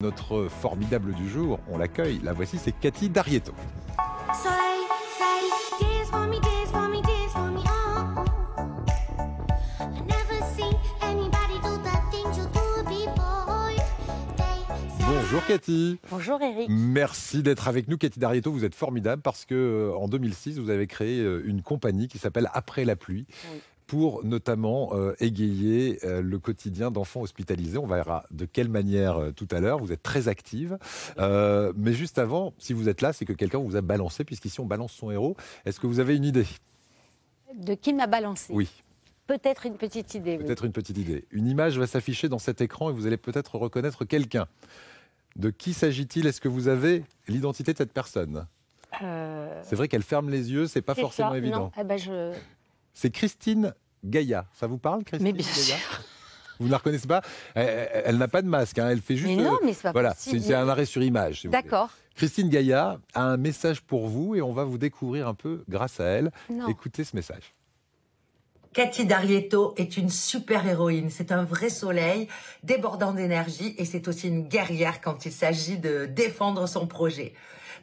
Notre formidable du jour, on l'accueille. La voici, c'est Cathy Darieto. Bonjour Cathy. Bonjour Eric. Merci d'être avec nous. Cathy Darieto, vous êtes formidable parce que euh, en 2006, vous avez créé euh, une compagnie qui s'appelle Après la pluie pour notamment euh, égayer euh, le quotidien d'enfants hospitalisés. On verra de quelle manière euh, tout à l'heure. Vous êtes très active. mais juste avant, si vous êtes là, c'est que quelqu'un vous a balancé, puisqu'ici on balance son héros. Est-ce que vous avez une idée De qui m'a balancé Oui. Peut-être une petite idée. Peut-être une petite idée. Une image va s'afficher dans cet écran et vous allez peut-être reconnaître quelqu'un. De qui s'agit-il Est-ce que vous avez l'identité de cette personne C'est vrai qu'elle ferme les yeux, c'est pas forcément évident. Eh ben je... C'est Christine Gaïa. Ça vous parle, Christine Mais Vous ne la reconnaissez pas Elle, n'a pas de masque, hein. elle fait juste. Mais non, euh, mais c'est pas voilà, possible. c'est un arrêt sur image. D'accord. Christine Gaïa a un message pour vous et on va vous découvrir un peu grâce à elle. Écoutez ce message. Cathy D'Arietto est une super héroïne. C'est un vrai soleil, débordant d'énergie et c'est aussi une guerrière quand il s'agit de défendre son projet.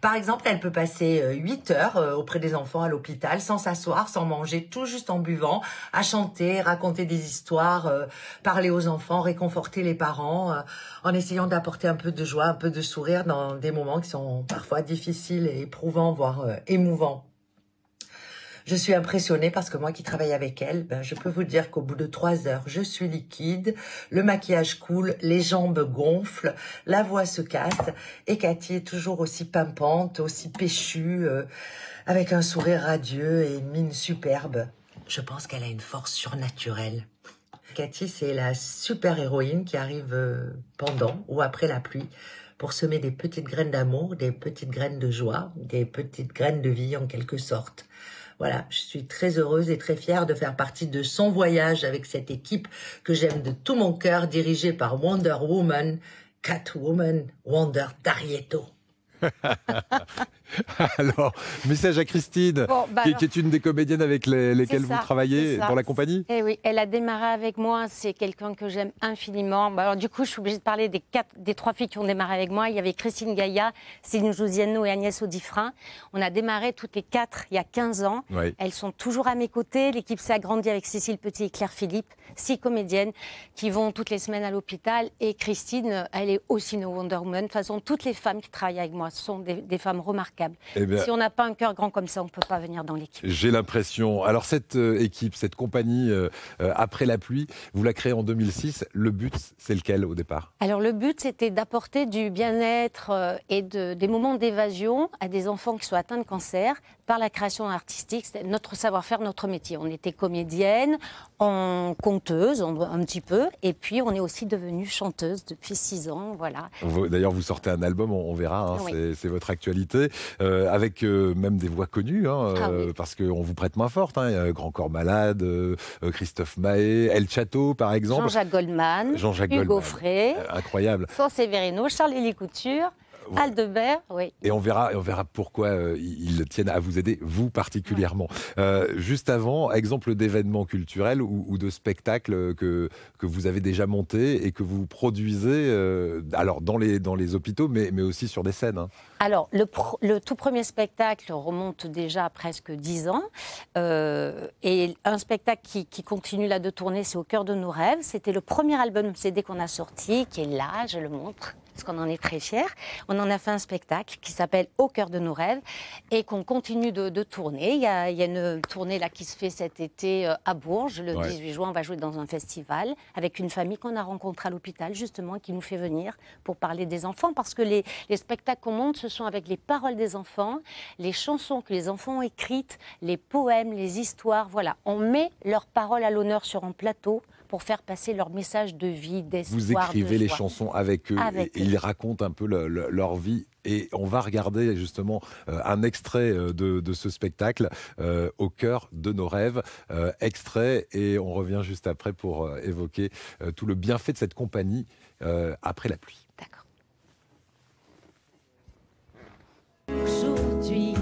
Par exemple, elle peut passer 8 euh, heures euh, auprès des enfants à l'hôpital sans s'asseoir, sans manger, tout juste en buvant, à chanter, raconter des histoires, euh, parler aux enfants, réconforter les parents, en essayant d'apporter un peu de joie, un peu de sourire dans des moments qui sont parfois difficiles et éprouvants, voire émouvants. Je suis impressionnée parce que moi qui travaille avec elle, ben, je peux vous dire qu'au bout de trois heures, je suis liquide, le maquillage coule, les jambes gonflent, la voix se casse et Cathy est toujours aussi pimpante, aussi péchue, euh, avec un sourire radieux et une mine superbe. Je pense qu'elle a une force surnaturelle. Cathy, c'est la super héroïne qui arrive euh, pendant ou après la pluie pour semer des petites graines d'amour, des petites graines de joie, des petites graines de vie en quelque sorte. Voilà, je suis très heureuse et très fière de faire partie de son voyage avec cette équipe que j'aime de tout mon cœur, dirigée par Wonder Woman, Catwoman, Wonder Darieto. alors, message à Christine, bah qui, est une des comédiennes avec lesquelles vous travaillez dans la compagnie. Eh oui, elle a démarré avec moi, c'est quelqu'un que j'aime infiniment. Bah, alors, du coup, je suis obligée de parler des, quatre, des trois filles qui ont démarré avec moi. Il y avait Christine Gaïa, Céline Josiano et Agnès Audifrin. On a démarré toutes les quatre il y a 15 ans. Elles sont toujours à mes côtés. L'équipe s'est agrandie avec Cécile Petit et Claire Philippe, six comédiennes qui vont toutes les semaines à l'hôpital. Et Christine, elle est aussi une Wonder Woman. De toute façon, toutes les femmes qui travaillent avec moi sont des femmes remarquables eh si on n'a pas un cœur grand comme ça, on ne peut pas venir dans l'équipe. J'ai l'impression. Alors cette euh, équipe, cette compagnie euh, euh, après la pluie, vous la créez en 2006. Le but, c'est lequel au départ Alors le but, c'était d'apporter du bien-être et de, des moments d'évasion à des enfants qui sont atteints de cancer par la création artistique, C'était notre savoir-faire, notre métier. On était comédienne, en conteuse, un petit peu, et puis on est aussi devenue chanteuse depuis six ans, voilà. D'ailleurs, vous sortez un album, on, verra, hein, c'est votre actualité. Euh, avec euh, même des voix connues, hein, ah euh, parce qu'on vous prête moins forte. Hein. Grand Corps Malade, Christophe Mahé, El Chateau par exemple. Jean-Jacques Goldman, Jean Hugo Goldman. incroyable. San Severino, Couture. Aldebert, oui. Et on verra, on verra pourquoi euh, ils tiennent à vous aider, vous particulièrement. Euh, juste avant, exemple d'événements culturels ou, de spectacles que, vous avez déjà montés et que vous produisez euh, alors dans les, dans les hôpitaux, mais, aussi sur des scènes. Hein. Alors, le, tout premier spectacle remonte déjà à presque dix ans. et un spectacle qui, qui continue là de tourner, c'est Au cœur de nos rêves. C'était le premier album CD qu'on a sorti, qui est là, je le montre parce qu'on en est très fiers. On en a fait un spectacle qui s'appelle Au cœur de nos rêves et qu'on continue de, tourner. Il y, a, une tournée là qui se fait cet été euh, à Bourges. Le 18 juin, on va jouer dans un festival avec une famille qu'on a rencontrée à l'hôpital, justement, qui nous fait venir pour parler des enfants. Parce que les, spectacles qu'on monte, ce sont avec les paroles des enfants, les chansons que les enfants ont écrites, les poèmes, les histoires. Voilà, on met leurs paroles à l'honneur sur un plateau pour faire passer leur message de vie, d'espoir. Vous écrivez les chansons avec eux et, ils racontent un peu leur vie. Et on va regarder justement euh, un extrait euh, de, ce spectacle, euh, Au cœur de nos rêves. extrait, et on revient juste après pour évoquer tout le bienfait de cette compagnie après la pluie. D'accord. Aujourd'hui,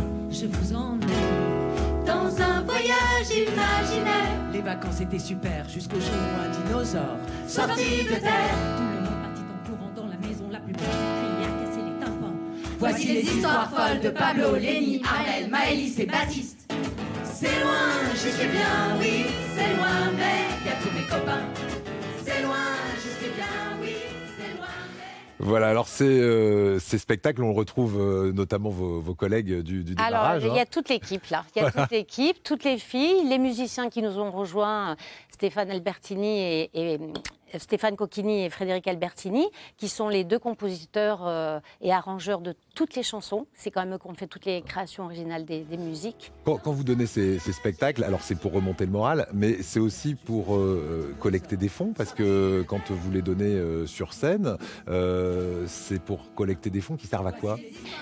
Les vacances étaient super jusqu'au jour où un dinosaure sorti de terre. Tout le monde partit en courant dans la maison, la plus belle casser les tympans. Voici les histoires folles de Pablo, Lenny, Armel, Maëlys et Baptiste. C'est loin, je sais bien, oui, c'est loin, mais y a tous mes copains. Voilà, alors euh, ces, spectacles, on retrouve euh, notamment vos, collègues du, du alors, il y a hein. toute l'équipe là. Il y a toute l'équipe, toutes les filles, les musiciens qui nous ont rejoints, euh, Stéphane Albertini et, Stéphane Coquini et Frédéric Albertini, qui sont les deux compositeurs euh, et arrangeurs de toutes les chansons. C'est quand même eux qu'on fait toutes les créations originales des, musiques. Quand, vous donnez ces, spectacles, alors c'est pour remonter le moral, mais c'est aussi pour euh, collecter des fonds, parce que quand vous les donnez euh, sur scène, c'est pour collecter des fonds qui servent à quoi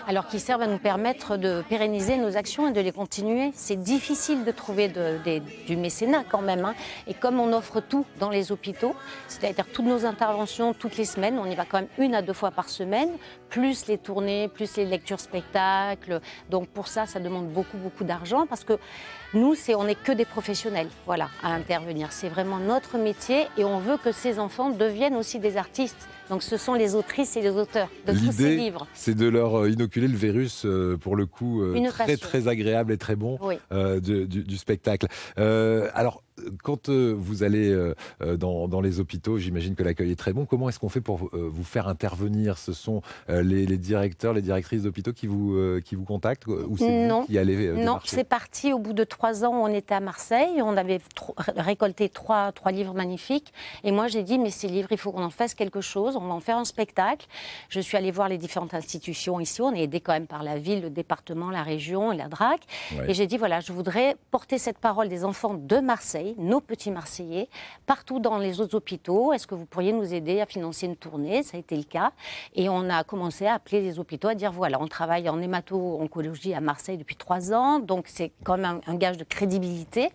Alors qui servent à nous permettre de pérenniser nos actions et de les continuer. C'est difficile de trouver du mécénat quand même. Hein. Et comme on offre tout dans les hôpitaux, c'est-à-dire toutes nos interventions toutes les semaines, on y va quand même une à deux fois par semaine, plus les tournées, plus les lectures spectacles. Donc pour ça, ça demande beaucoup, beaucoup d'argent parce que nous, c'est on n'est que des professionnels voilà, à intervenir. C'est vraiment notre métier et on veut que ces enfants deviennent aussi des artistes. Donc ce sont les autrices et les auteurs de tous ces livres. C'est de leur euh, inoculer le virus, euh, pour le coup, euh, très, très agréable et très bon du, du, spectacle. alors, quand euh, vous allez euh, euh, dans, les hôpitaux, j'imagine que l'accueil est très bon. Comment est-ce qu'on fait pour vous faire intervenir Ce sont les, directeurs, les directrices d'hôpitaux qui vous, qui vous contactent ou Non, c'est parti. Au bout de trois ans, on était à Marseille. On avait récolté trois, trois livres magnifiques. Et moi, j'ai dit, mais ces livres, il faut qu'on en fasse quelque chose. On va en faire un spectacle. Je suis allée voir les différentes institutions ici. On est aidé quand même par la ville, le département, la région, et la DRAC. Et j'ai dit, voilà, je voudrais porter cette parole des enfants de Marseille nos petits Marseillais, partout dans les autres hôpitaux. Est-ce que vous pourriez nous aider à financer une tournée Ça a été le cas. Et on a commencé à appeler les hôpitaux, à dire voilà, on travaille en hémato-oncologie à Marseille depuis trois ans, donc c'est quand un, un, gage de crédibilité.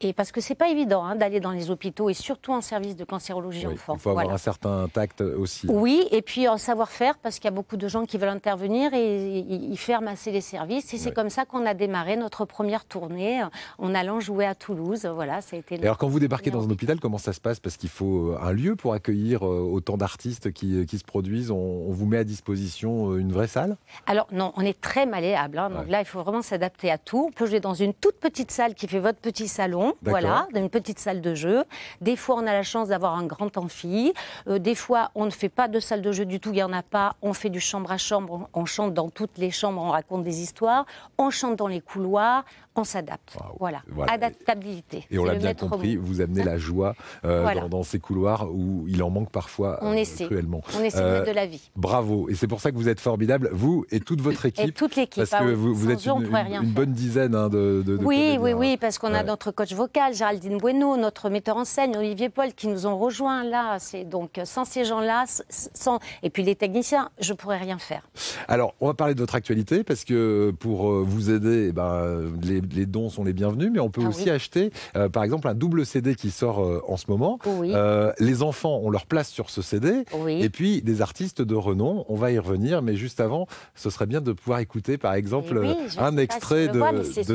Et parce que c'est pas évident hein, d'aller dans les hôpitaux et surtout en service de cancérologie en enfant. Il faut avoir un certain tact aussi. Oui, et puis en savoir-faire parce qu'il y a beaucoup de gens qui veulent intervenir et ils ferment assez les services. Et c'est comme ça qu'on a démarré notre première tournée en allant jouer à Toulouse. Voilà, c'est alors quand vous débarquez dans un hôpital, comment ça se passe Parce qu'il faut euh, un lieu pour accueillir euh, autant d'artistes qui, euh, qui, se produisent. On, vous met à disposition une vraie salle Alors non, on est très malléable. Hein. donc là, il faut vraiment s'adapter à tout. On peut jouer dans une toute petite salle qui fait votre petit salon, voilà, dans une petite salle de jeu. Des fois, on a la chance d'avoir un grand amphi. des fois, on ne fait pas de salle de jeu du tout, il n'y en a pas. On fait du chambre à chambre, on, chante dans toutes les chambres, on raconte des histoires, on chante dans les couloirs, on s'adapte. Voilà. adaptabilité. Et on l'a compris, vous amenez la joie euh, dans, ces couloirs où il en manque parfois on euh, essaie. On essaie euh, de la vie. Bravo. Et c'est pour ça que vous êtes formidable, vous et toute votre équipe. Et toute l'équipe. Parce ah que vous, êtes une, bonne dizaine hein, de, de, Oui, oui, hein. oui, parce qu'on a notre coach vocal, Géraldine Bueno, notre metteur en scène, Olivier Paul, qui nous ont rejoints là. C'est donc sans ces gens-là, sans... et puis les techniciens, je pourrais rien faire. Alors, on va parler de votre actualité parce que pour vous aider, eh ben, les, dons sont les bienvenus, mais on peut ah aussi acheter, par exemple, un double CD qui sort euh, en ce moment. Euh, les enfants ont leur place sur ce CD. Et puis des artistes de renom, on va y revenir. Mais juste avant, ce serait bien de pouvoir écouter par exemple eh un extrait de,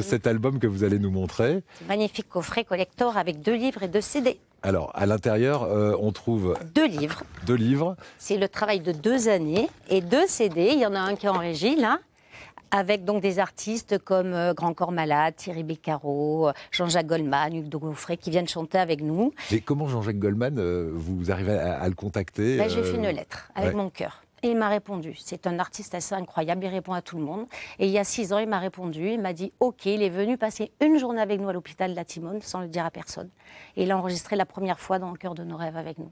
cet album que vous allez nous montrer. Magnifique coffret collector avec deux livres et deux CD. Alors, à l'intérieur, euh, on trouve... Deux livres. Deux livres. C'est le travail de deux années et deux CD. Il y en a un qui est en régie, là avec donc des artistes comme euh, Grand Corps Malade, Thierry Beccaro, euh, Jean-Jacques Goldman, Hugues de qui viennent chanter avec nous. Mais comment Jean-Jacques Goldman, euh, vous arrivez à, le contacter bah, J'ai fait une lettre avec mon cœur. Et il m'a répondu. C'est un artiste assez incroyable, il répond à tout le monde. Et il y a six ans, il m'a répondu, il m'a dit Ok, il est venu passer une journée avec nous à l'hôpital de la Timone, sans le dire à personne. Et il a enregistré la première fois dans le cœur de nos rêves avec nous.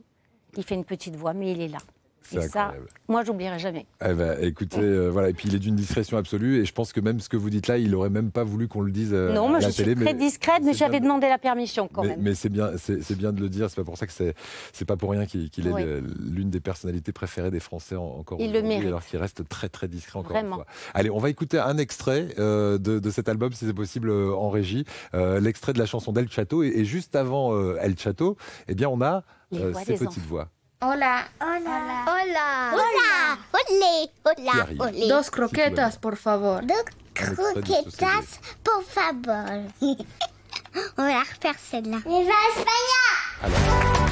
Il fait une petite voix, mais il est là. C'est Ça, moi, j'oublierai jamais. Eh ben, écoutez, euh, voilà. Et puis, il est d'une discrétion absolue. Et je pense que même ce que vous dites là, il aurait même pas voulu qu'on le dise euh, non, à la télé. Non, je suis très discrète, mais j'avais demandé la permission quand mais, même. Mais c'est bien, c'est bien de le dire. C'est pas pour ça que c'est pas pour rien qu'il est l'une des personnalités préférées des Français encore aujourd'hui, alors qu'il reste très très discret encore Allez, on va écouter un extrait euh, de, cet album, si c'est possible, en régie. L'extrait de la chanson d'El Chateau, Et, juste avant El Chateau, et eh bien, on a ses petites voix. Hola. Hola. Hola. Hola. hola Hola. Dos croquetas, por favor. Dos croquetas, por favor. On va refaire celle-là. Mais va,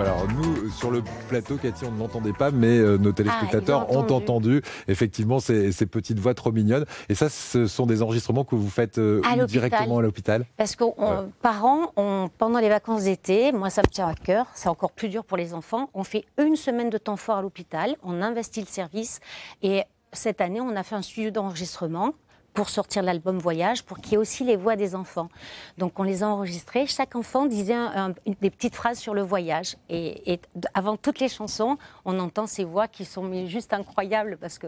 alors nous, sur le plateau, Cathy, on ne l'entendait pas, mais euh, nos téléspectateurs ah, ont entendu, effectivement ces, petites voix trop mignonnes. Et ça, ce sont des enregistrements que vous faites euh, directement à l'hôpital Parce que par pendant les vacances d'été, moi ça me tient à cœur, c'est encore plus dur pour les enfants, on fait une semaine de temps fort à l'hôpital, on investit le service et cette année, on a fait un studio d'enregistrement pour sortir l'album Voyage, pour qu'il y ait aussi les voix des enfants. Donc on les a enregistrés. Chaque enfant disait des petites phrases sur le voyage. Et, avant toutes les chansons, on entend ces voix qui sont juste incroyables parce que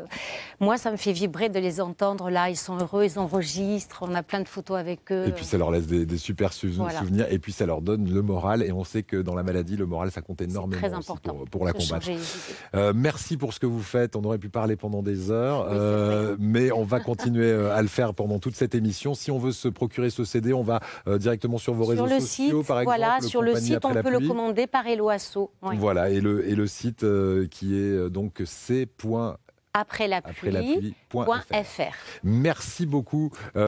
moi, ça me fait vibrer de les entendre là. Ils sont heureux, ils enregistrent, on a plein de photos avec eux. Et puis ça leur laisse des, super souvenirs. Et puis ça leur donne le moral. Et on sait que dans la maladie, le moral, ça compte énormément pour, la combattre. Euh, merci pour ce que vous faites. On aurait pu parler pendant des heures, euh, mais on va continuer. Euh, à le faire pendant toute cette émission. Si on veut se procurer ce CD, on va euh, directement sur vos réseaux sociaux, par exemple. Voilà, sur le site, on peut le commander par Eloasso. Voilà, et le, et le site euh, qui est euh, donc c. Après la Merci beaucoup.